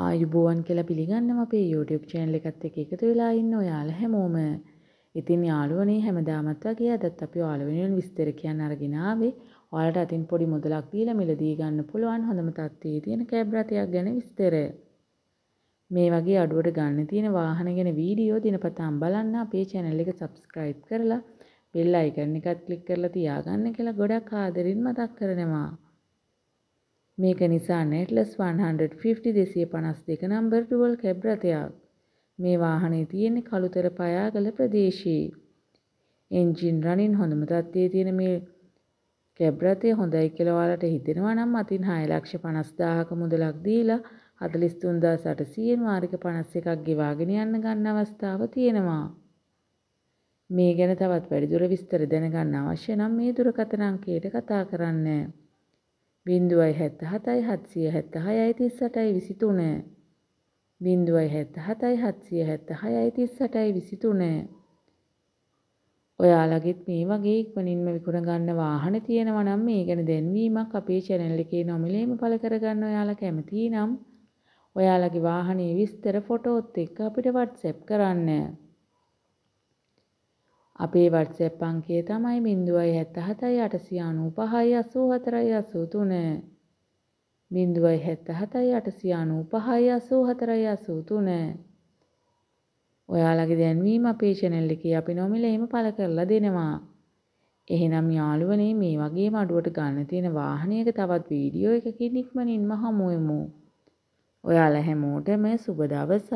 ආයුබෝවන් කියලා පිළිගන්නවා අපේ YouTube channel එකත් එක්ක එකතු වෙලා ඉන්න ඔයාලා හැමෝම. ඉතින් යාළුවනේ හැමදාමත් වගේ අදත් අපි ඔයාලා වෙනුවෙන් විස්තර කියන්න අරගෙන ආවේ. ඔයාලට අතින් පොඩි මුදලක් දීලා මිලදී ගන්න පුළුවන් හොඳම තත්ත්වයේ තියෙන කැබ් රථයක් ගැන විස්තර. මේ වගේ අඩුවට ගන්න තියෙන වාහන ගැන වීඩියෝ දිනපතාම බලන්න අපේ channel එක subscribe කරලා bell icon එකත් click කරලා තියාගන්න කියලා ගොඩක් ආදරෙන් මතක් කරනවා. මේක නිසා නෙට්ලස් 150 252 නම්බර් ඩුවල් කැබ් රථයක්. මේ වාහනේ තියෙන්නේ කළුතර පයාගල ප්‍රදේශයේ. එන්ජින් රනින් හොඳම තත්ත්වයේ තියෙන මේ කැබ් රථය හොඳයි කියලා ඔයාලට හිතෙනවා නම් අතින් 6,50,000ක මුදලක් දීලා 43800න් වාරික 51ක් ගෙවාගෙන යන්න ගන්න අවස්ථාව තියෙනවා. මේ ගැන තවත් වැඩිදුර විස්තර දැනගන්න අවශ්‍ය නම් මේ දුරකථන අංකයට කතා කරන්න. බින්දුවයි හැත්ත හතයි හත්සිය හැත්ත හයයි තිස් සටයි විසිතුනෑ බින්දුවයි හැත්ත හතයි හත්සිය හැත්ත හයයි තිස් සටයි විසිතුනෑ ඔයාලගෙත් මේ වගේ ඉක්මනින්ම විකුණ ගන්න වාහන තියෙනවා නම් මේ ගැන දැන්වීමක් අපේ channel එකේ නොමිලේම පළ කරගන්න ඔයාලා කැමතියි නම් ඔයාලගේ වාහනේ විස්තර ෆොටෝත් එක්ක අපිට WhatsApp කරන්න. අපේ WhatsApp අංකය තමයි 07789588483 07789588483 ඔයාලගේ දැන්වීම අපේ channel එකේ අපි නොමිලේම පළ කරලා දෙනවා. එහෙනම් යාළුවනේ මේ වගේම අඩුවට ගන්න තියෙන වාහනයක තවත් වීඩියෝ එකකින් ඉක්මනින්ම හමුවෙමු. ඔයාලා හැමෝටම සුබ දවසක්.